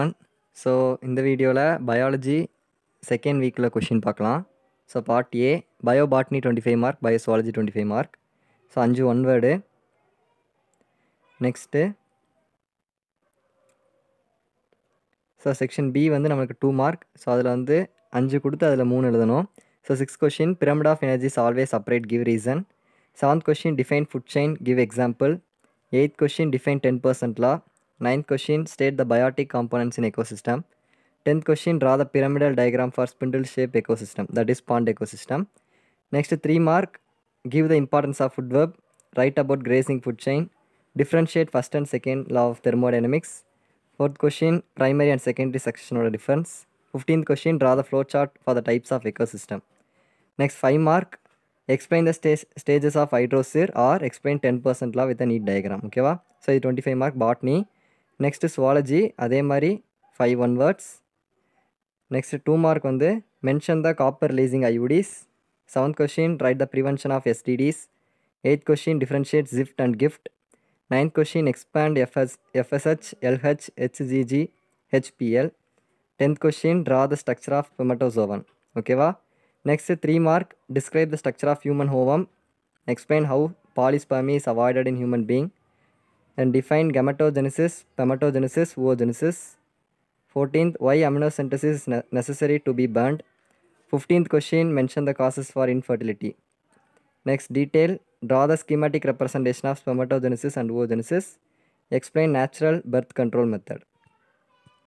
One so இந்த வீடியோவில் biology second வீக்கில் கொஷின் பார்க்கலாம் so part A bio botany twenty five mark biozoology twenty five mark so அஞ்சு one word next so section B வந்து நம்மளுக்கு two mark so அதில் வந்து அஞ்சு கொடுத்து அதில் மூணு எழுதணும் so six question pyramid of energies always separate give reason seventh question define food chain give example eighth question define ten percent Ninth question, state the biotic components in ecosystem. Tenth question, draw the pyramidal diagram for spindle shape ecosystem, that is pond ecosystem. Next, three mark, give the importance of food web, write about grazing food chain, differentiate first and second law of thermodynamics. Fourth question, primary and secondary succession or difference. Fifteenth question, draw the flow chart for the types of ecosystem. Next, five mark, explain the st stages of hydrosphere or explain 10% law with a neat diagram. Okay, so 25 mark botany. Next zoology அதே மாதிரி five one words next two mark வந்து mention the copper releasing IUDs seventh question write the prevention of STDs eighth question differentiate ZIFT and GIFT ninth question expand FS FSH LH HCG HPL tenth question draw the structure of spermatozoan ஓகேவா next three mark describe the structure of human ovum explain how polyspermy is avoided in human being Then define gametogenesis, spermatogenesis, oogenesis. 14th, why amino synthesis is ne necessary to be burned? 15th question, mention the causes for infertility. Next, detail, draw the schematic representation of spermatogenesis and oogenesis. Explain natural birth control method.